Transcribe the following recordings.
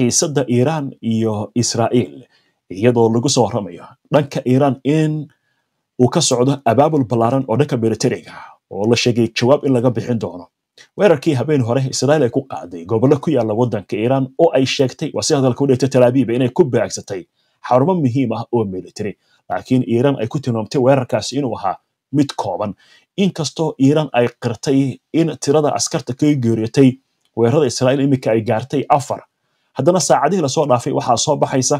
xiisadda iiraan iyo israa'iil iyadoo lagu soo waramayo dhanka iiraan in uu ka socdo abaabul ballaaran oo dhanka militariga ah, oo la sheegay jawaab in laga bixin doono weerarkii habeen hore israa'iil ay ku qaaday gobollo ku yaalla waddanka iiraan oo ay sheegtay waa si hadalka u dheegtay talaabiiba inay ku beegsatay xarumo muhiim ah oo militari laakiin iiraan ay ku tilmaamtay weerarkaasi inuu ahaa mid kooban inkastoo iiraan ay qirtay in tirada askarta kaga geeriyatay weerarada israa'iil imika ay gaartay afar haddana saacadihii lasoo dhaafay waxaa soo baxaysa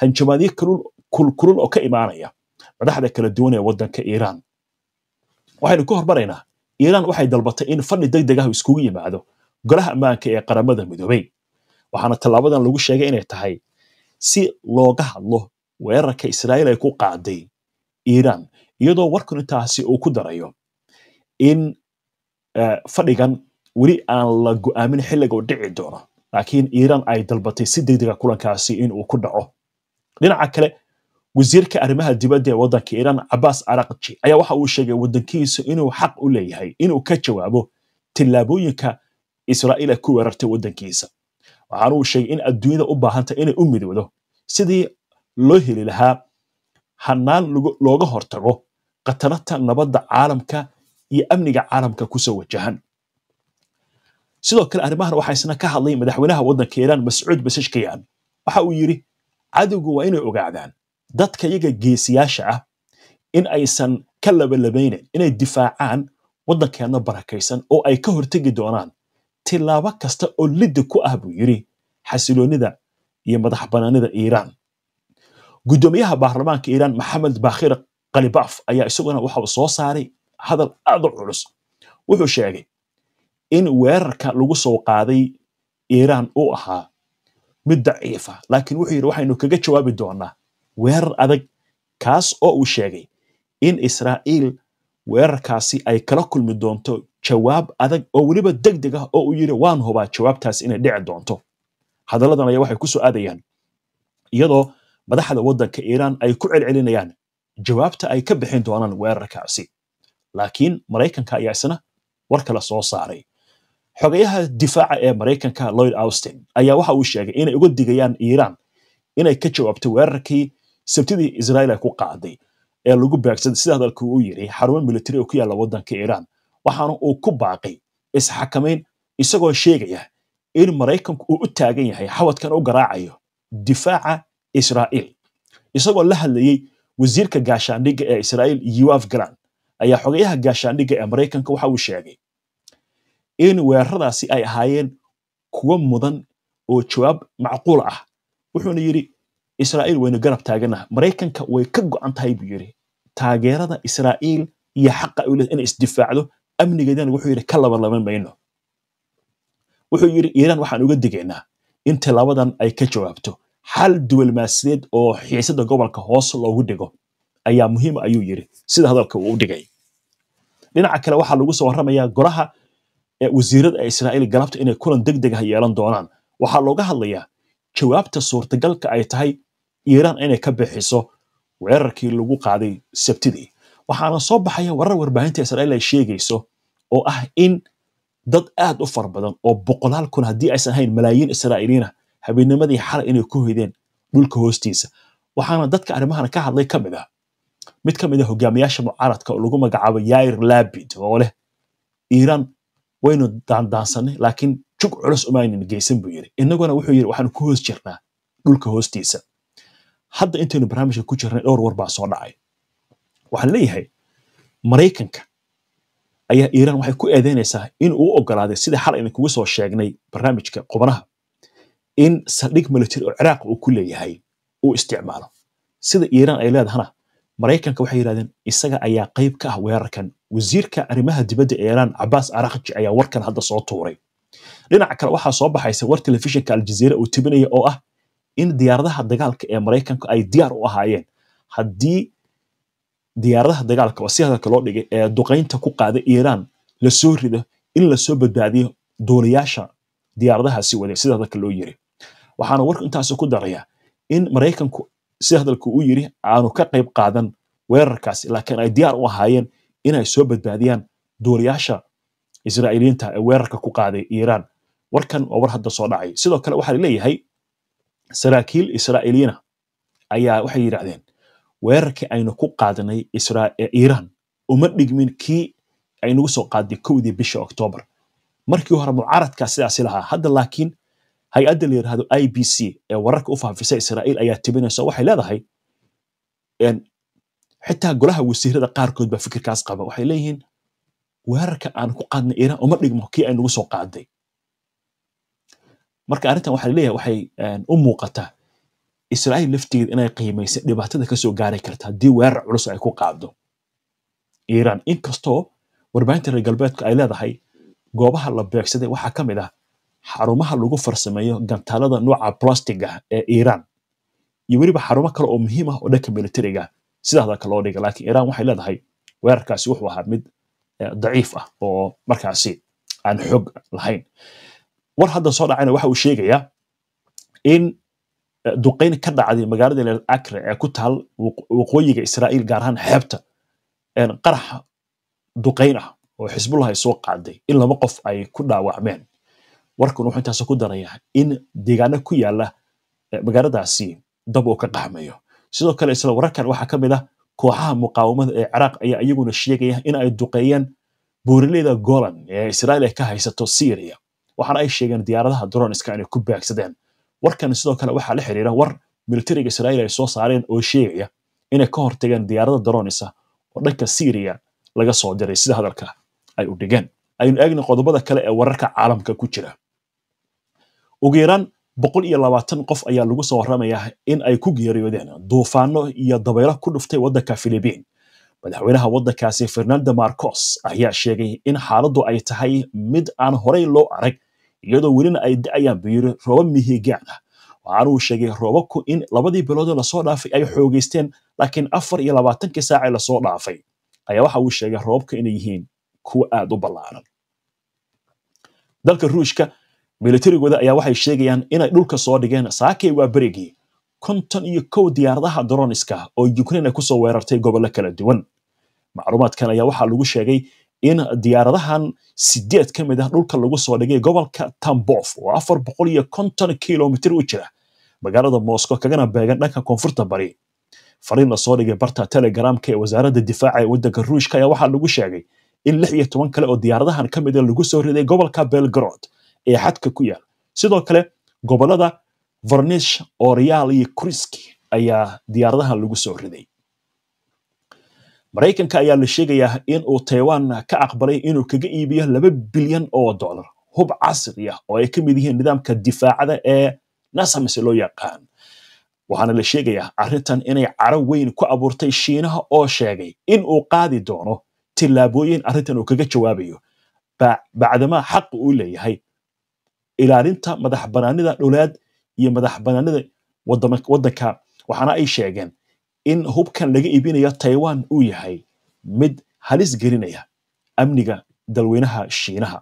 hanjabaadyo kulkulul oo ka imaanaya madaxda kala duwan ee wadanka iiraan waxaynu ku hormaraynaa iiraan waxay dalbatay in fadhi degdeg ah iskugu yimaado golaha ammaanka ee qaramada midoobey waxaana tallaabadan lagu sheegay inay tahay si looga hadlo weerarka israa'iil ay ku qaaday iiraan iyadoo warkan intaasi uu ku darayo in eh, fadhigan weli aan la go'aamin xilliga u dhici doono laakiin iiraan ay dalbatay si degdega ah kulankaasi inuu ku dhaco dhinaca kale wasiirka arrimaha dibadda ee waddanka iiraan cabaas arakji ayaa waxa uu sheegay waddankiisu inuu xaq u leeyahay inuu ka jawaabo tillaabooyinka israa'iil ay ku weerartay waddankiisa waxaanuu sheegay in adduunyada u baahantay inay u midoodo sidii loo heli lahaa hanaan looga hortago khatarata nabadda caalamka iyo amniga caalamka kusoo wajahan sidoo kale arrimahan waxaa ka hadlay madaxweynaha waddanka iiraan mascuud basashkayaan waxa uu yidhi cadowgu waa inay ogaadaan dadka iyaga geesiyaasha ah in aysan ka labalabeynin inay difaacaan waddankeenna barakaysan oo ay ka hortegi doonaan tilaabo kasta oo liddi ku ah buu yidhi xasiloonnida iyo madaxbannaanida iiraan guddoomiyaha baarlamaanka iiraan maxamed baakhir kalibaaf ayaa isaguna waxa uu soo saaray hadal aad u culus wuxuu sheegay in weerarka lagu soo qaaday iiraan uu ahaa mid daciifa laakiin wuxuu yidhi waxaynu kaga jawaabi doonaa weerar adag kaas oo uu sheegay in israa'iil weerarkaasi ay kala kulmi doonto jawaab adag oo weliba deg deg ah oo uu yidhi waan hubaa jawaabtaas inay dhici doonto hadalladan ayaa waxay ku soo aadayaan iyadoo madaxda waddanka iiraan ay ku celcelinayaan jawaabta ay ka bixin doonaan weerarkaasi laakiin maraykanka ayaa isna war kale soo saaray xogayaha difaaca ee maraykanka loyd austin ayaa waxa uu sheegay inay uga digayaan iiraan inay ka jawaabto weerarkii sabtidii israa'iil ay ku qaaday ee lagu beegsaday sida hadalku uu yidhi xarumo militari oo ku yaalla waddanka iiraan waxaana uu ku baaqay isxakamayn isagoo sheegaya in maraykanku uu u taagan yahay xawadkan u garaacayo difaaca israa'iil isagoo la hadlayey wasiirka gaashaandhigga ee israa'iil yoaf galan ayaa xogayaha gaashaandhigga ee maraykanka waxa uu sheegay in weeraradaasi ay ahaayeen kuwo mudan oo jawaab macquul ah wuxuuna yidhi israa'iil waynu garab taaganaha maraykanka way ka go'an tahay buu yidhi taageerada israa'iil iyo xaqa ay leed inay isdifaacdo amnigeedana wuxuu yidhi ka labalaban mayno wuxuu yidhi iiraan waxaan uga digaynaa in tilaabadan ay ka jawaabto xal duwalmaasadeed oo xiisadda gobolka hoos loogu dhigo ayaa muhiima ah, ayuu yidhi sida hadalka uu u dhigay dhinaca kale waxaa lagu soo warramayaa golaha ee wasiirada israa'iil galabta inay kulan deg deg ah yeelan doonaan waxaa looga hadlayaa jawaabta suurtagalka ay tahay iiraan inay ka bixiso weerarkii lagu qaaday sabtidii waxaana soo baxaya warar warbaahinta israa'iil ay sheegayso oo ah in dad aad u fara badan oo boqolaal kun haddii aysan ahayn malaayiin israa'iiliina habeennimadii xalay inay ku hoydeen dhulka hoostiisa waxaana dadka arrimahan ka hadlay ka mid ah mid ka mid ah hogaamiyaasha mucaaradka oo lagu magacaabo yair labid oo leh iiraan waynu daandaansanay laakiin jug culus umaaynan geysan buu yiri inaguna wuxuu yiri waxaanu ku hoos jirnaa dhulka hoostiisa hadda intaynu barnaamijka ku jirnay dhowr war baa soo dhacay waxaan leeyahay maraykanka ayaa iiraan waxay ku eedeynaysaa in uu ogolaaday sida xal aynan kugu soo sheegnay barnaamijka qubanaha in saldhig milatary oo ciraaq uu ku leeyahay uu isticmaalo sida iiraan ay leedahana maraykanka waxay yidhahdeen isaga ayaa qeyb ka ah weerarkan wasiirka arrimaha dibadda ee iiraan cabaas arakji ayaa warkan hadda soo tuuray dhinaca kale waxaa soo baxaysa war telefishinka aljazeera uu tibinaya oo ah in diyaaradaha dagaalka ee maraykanka ay diyaar u ahaayeen haddii diyaaradaha dagaalka si hadalka loo dhigay ee duqaynta ku qaada iiraan lasoo rido in lasoo badbaadiyo duulayaasha diyaaradahaasi waday sida hadalka loo yiri waxaana warku intaasi ku daraya in maraykanku si hadalku u yidhi aanu ka qayb qaadan weerarkaasi laakiin ay diyaar u ahaayeen inay soo badbaadiyaan duulayaasha israa'iiliyiinta ee weerarka ku qaaday iiraan warkan waa war hadda soo dhacay sidoo kale waxaa laleeyahay saraakiil israa'iiliyiina ayaa waxay yidhahdeen weerarkii aynu ku qaadanay iiraan uma dhigmin kii aynagu soo qaaday kowdii bisha oktoobar markii hore mucaaradkaa sidaasi lahaa hadda laakiin hay-adda la yirahdo i b c ee wararka u faafisa israa'iil ayaa tibinaysa waxay leedahay xitaa golaha wasiirada qaarkood baa fikirkaas qaba waxay leeyihiin weerarka aan ku qaadnay iiraan uma dhigmo kii ay nagu soo qaaday marka arrintan waxaa laleeyahay waxay u muuqataa israa'iil laftigeeda inay qiimaysa dhibaatada ka gaari karta haddii weerar culus ay ku qaaddo iiraan inkastoo warbaahinta reer galbeedku ay leedahay goobaha la beegsaday waxaa ka mid ah xarumaha lagu farsameeyo gantaalada nooca plastiga ee iran iyo weliba xarumo kale oo muhiim ah oo dhanka militariga sidaada kale loo dhiga laakiin iiraan waxay leedahay weerarkaasi wuxuu ahaa mid eh, daciif ah oo markaasi aan xoog lahayn war hadda soo dhacayna waxa uu sheegayaa in eh, duqeyn ka dhacday magaalada leel acre ee ku taal waqooyiga israa'iil gaar ahaan xeebta qarax duqeyn ah oo xisbullah soo qaaday in laba qof ay ku dhaawacmeen warkan wuxuu intaas ku darayaa in deegaano ku yaala eh, magaaladaasi dab uu ka qaxmayo sidoo kale isla wararkan waxaa ka mid ah kooxaha muqaawamada ee ciraaq ayaa iyaguna sheegaya in ay duqeeyeen buuraleyda golan ee israa'iil ay ka haysato syria waxaana ay sheegeen diyaaradaha droniska inay ku baagsadeen warkan sidoo kale waxaa la xiriira war militariga israa'iil ay soo saareen oo sheegaya inay ka hortageen diyaarada dronisa oo dhanka syria laga soo diray sida hadalka ay u dhigeen aynu eegna qodobada kale ee wararka caalamka ku jira ugu yaraan boqol iyo labaatan qof ayaa lagu soo waramayaa in ay ku geeriyoodeen duufaano iyo dabeylo ku dhuftay waddanka philibiin madaxweynaha waddankaasi fernando marcos ayaa sheegay in xaaladdu ay tahay mid aan horey loo arag iyadoo welina ay da da'ayaan buyiri rooba mihigaan ah waxaana uu sheegay roobabku in labadii biloodee lasoo dhaafay ay xoogaysteen laakiin afar iyo labaatankii saacee lasoo dhaafay ayaa waxa uu sheegay roobabka inay yihiin kuwo aad u ballaaran dalka ruushka milatarigooda ayaa waxay sheegayaan inay dhulka soo dhigeen saakey waa berigii konton iyo kow diyaaradaha daroniska oo yukrain ay kusoo weerartay gobollo kala duwan macluumaadkan ayaa waxaa lagu sheegay in diyaaradahan sideed ka mid ah dhulka lagu soo dhigay gobolka tambof oo afar boqol iyo konton kilomitir u jira magaalada moscow kagana beegan dhanka koonfurta bari fariin lasoo dhigay barta telegramka ee wasaaradda difaaca ee waddanka ruushka ayaa waxaa lagu sheegay in lix iyo toban kale oo diyaaradahan ka mid a ah lagu soo riday gobolka belgrod ee xadka ku yaal sidoo kale gobolada varnish oryaal iyo kriski ayaa diyaaradaha lagu soo riday maraykanka ayaa la sheegayaa in uu taiwan ka aqbalay inuu kaga iibiyo laba bilyan oo dollar hub casriya ah oo ay ka mid yihiin nidaamka difaacada ee nasa mise loo yaqaan waxaana la sheegayaa arrintan inay caro weyn ku abuurtay shiinaha oo sheegay in uu qaadi doono tillaabooyin arrintan uu kaga jawaabayo bacdamaa xaq uu leeyahay ilaalinta madax banaanida dhowlaad iyo madax banaanida wadanka waxaana ay sheegeen in hubkan laga iibinayo taiwan uu yahay mid halis gelinaya amniga dalweynaha shiinaha